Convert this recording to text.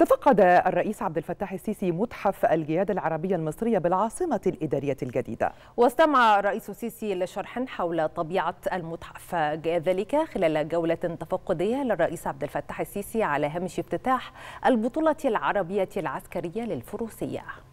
تفقد الرئيس عبد الفتاح السيسي متحف الجياد العربية المصرية بالعاصمة الإدارية الجديدة واستمع الرئيس السيسي لشرح حول طبيعة المتحف جاء ذلك خلال جولة تفقدية للرئيس عبد الفتاح السيسي على هامش افتتاح البطولة العربية العسكرية للفروسية